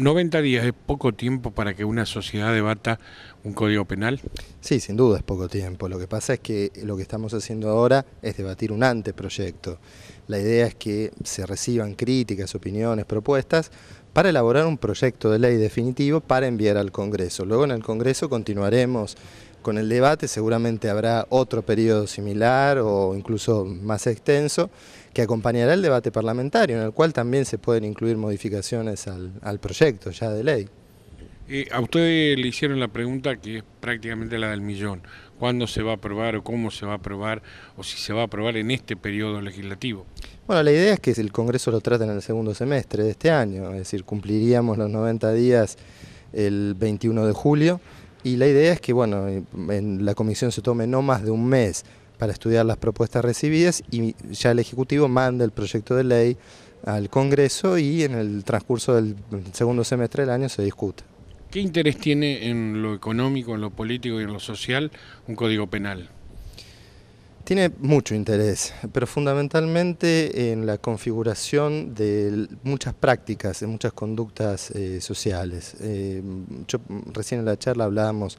90 días es poco tiempo para que una sociedad debata un código penal. Sí, sin duda es poco tiempo. Lo que pasa es que lo que estamos haciendo ahora es debatir un anteproyecto. La idea es que se reciban críticas, opiniones, propuestas para elaborar un proyecto de ley definitivo para enviar al Congreso. Luego en el Congreso continuaremos con el debate, seguramente habrá otro periodo similar o incluso más extenso que acompañará el debate parlamentario, en el cual también se pueden incluir modificaciones al, proyecto ya de ley. Eh, a ustedes le hicieron la pregunta que es prácticamente la del millón. ¿Cuándo se va a aprobar o cómo se va a aprobar o si se va a aprobar en este periodo legislativo? Bueno, la idea es que el Congreso lo trate en el segundo semestre de este año, es decir, cumpliríamos los 90 días el 21 de julio y la idea es que bueno, eh, en la comisión se tome no más de un mes para estudiar las propuestas recibidas y ya el Ejecutivo manda el proyecto de ley al Congreso y en el transcurso del segundo semestre del año se discute. ¿Qué interés tiene en lo económico, en lo político y en lo social un código penal? Tiene mucho interés, pero fundamentalmente en la configuración de muchas prácticas, de muchas conductas eh, sociales. Eh, yo recién en la charla hablábamos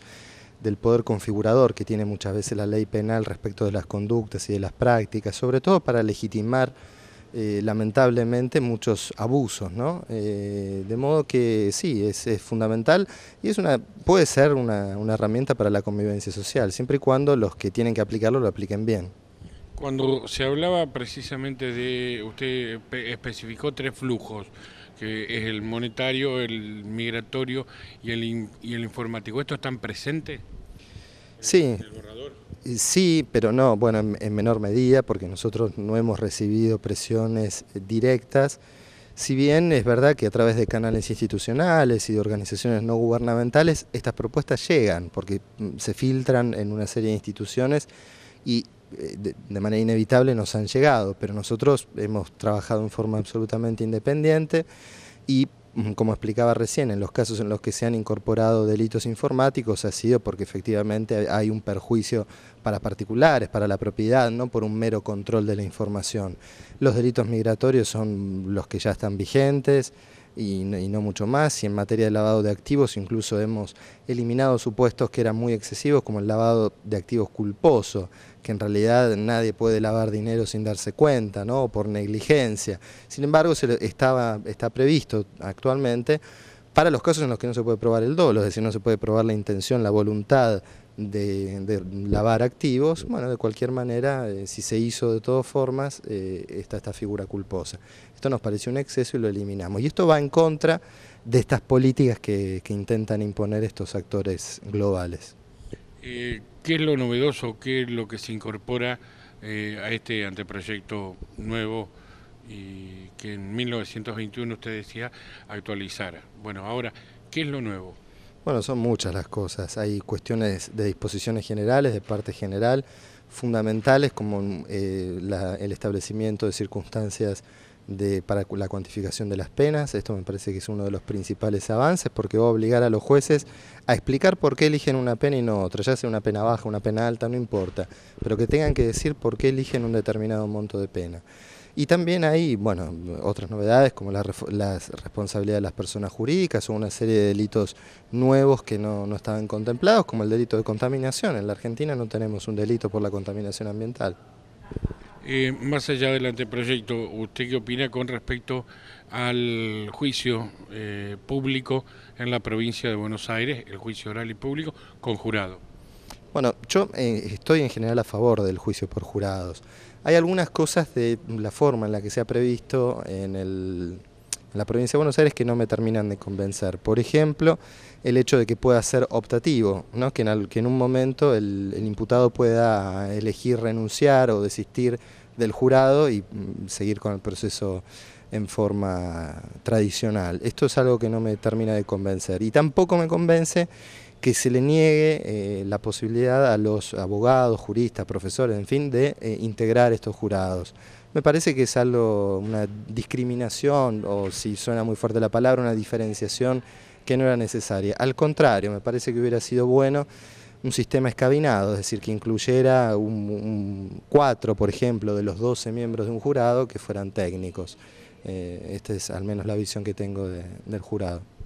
del poder configurador que tiene muchas veces la ley penal respecto de las conductas y de las prácticas, sobre todo para legitimar eh, lamentablemente muchos abusos, ¿no? Eh, de modo que sí, es, fundamental y es una, puede ser una, herramienta para la convivencia social, siempre y cuando los que tienen que aplicarlo lo apliquen bien. Cuando se hablaba precisamente de, usted especificó tres flujos, que es el monetario, el migratorio y el, y el informático, ¿estos están presentes? Sí. El borrador? Eh, sí, pero no, bueno, en, menor medida, porque nosotros no hemos recibido presiones directas. Si bien es verdad que a través de canales institucionales y de organizaciones no gubernamentales, estas propuestas llegan, porque mm, se filtran en una serie de instituciones y eh, de manera inevitable nos han llegado, pero nosotros hemos trabajado en forma absolutamente independiente y como explicaba recién, en los casos en los que se han incorporado delitos informáticos ha sido porque efectivamente hay un perjuicio para particulares, para la propiedad, no por un mero control de la información. Los delitos migratorios son los que ya están vigentes, y no, mucho más. Y en materia de lavado de activos incluso hemos eliminado supuestos que eran muy excesivos, como el lavado de activos culposo, que en realidad nadie puede lavar dinero sin darse cuenta, ¿no? por negligencia. Sin embargo, se estaba, está previsto actualmente para los casos en los que no se puede probar el dolo, es decir, no se puede probar la intención, la voluntad de, lavar activos, bueno, de cualquier manera, eh, si se hizo de todas formas, eh, está esta figura culposa. Esto nos pareció un exceso y lo eliminamos. Y esto va en contra de estas políticas que, intentan imponer estos actores globales. Eh, ¿Qué es lo novedoso? ¿Qué es lo que se incorpora a este anteproyecto nuevo y que en 1921 usted decía actualizara? Bueno, ahora, ¿qué es lo nuevo? Bueno, son muchas las cosas. Hay cuestiones de disposiciones generales, de parte general, fundamentales como eh, el establecimiento de circunstancias para la cuantificación de las penas. Esto me parece que es uno de los principales avances porque va a obligar a los jueces a explicar por qué eligen una pena y no otra, ya sea una pena baja, una pena alta, no importa, pero que tengan que decir por qué eligen un determinado monto de pena. Y también hay, bueno, otras novedades como la, responsabilidad de las personas jurídicas o una serie de delitos nuevos que no, estaban contemplados, como el delito de contaminación. En la Argentina no tenemos un delito por la contaminación ambiental. Eh, más allá del anteproyecto, ¿usted qué opina con respecto al juicio eh, público en la provincia de Buenos Aires, el juicio oral y público con jurado? Bueno, yo eh, estoy en general a favor del juicio por jurados. Hay algunas cosas de la forma en la que se ha previsto en, la provincia de Buenos Aires que no me terminan de convencer. Por ejemplo, el hecho de que pueda ser optativo, ¿no? que, en, un momento el, imputado pueda elegir renunciar o desistir del jurado y mm, seguir con el proceso en forma tradicional. Esto es algo que no me termina de convencer. Y tampoco me convence que se le niegue eh, la posibilidad a los abogados, juristas, profesores, en fin, de eh, integrar estos jurados. Me parece que es algo, una discriminación, o si suena muy fuerte la palabra, una diferenciación que no era necesaria. Al contrario, me parece que hubiera sido bueno un sistema escabinado, es decir, que incluyera cuatro, por ejemplo, de los 12 miembros de un jurado que fueran técnicos. Eh, esta es al menos la visión que tengo del jurado.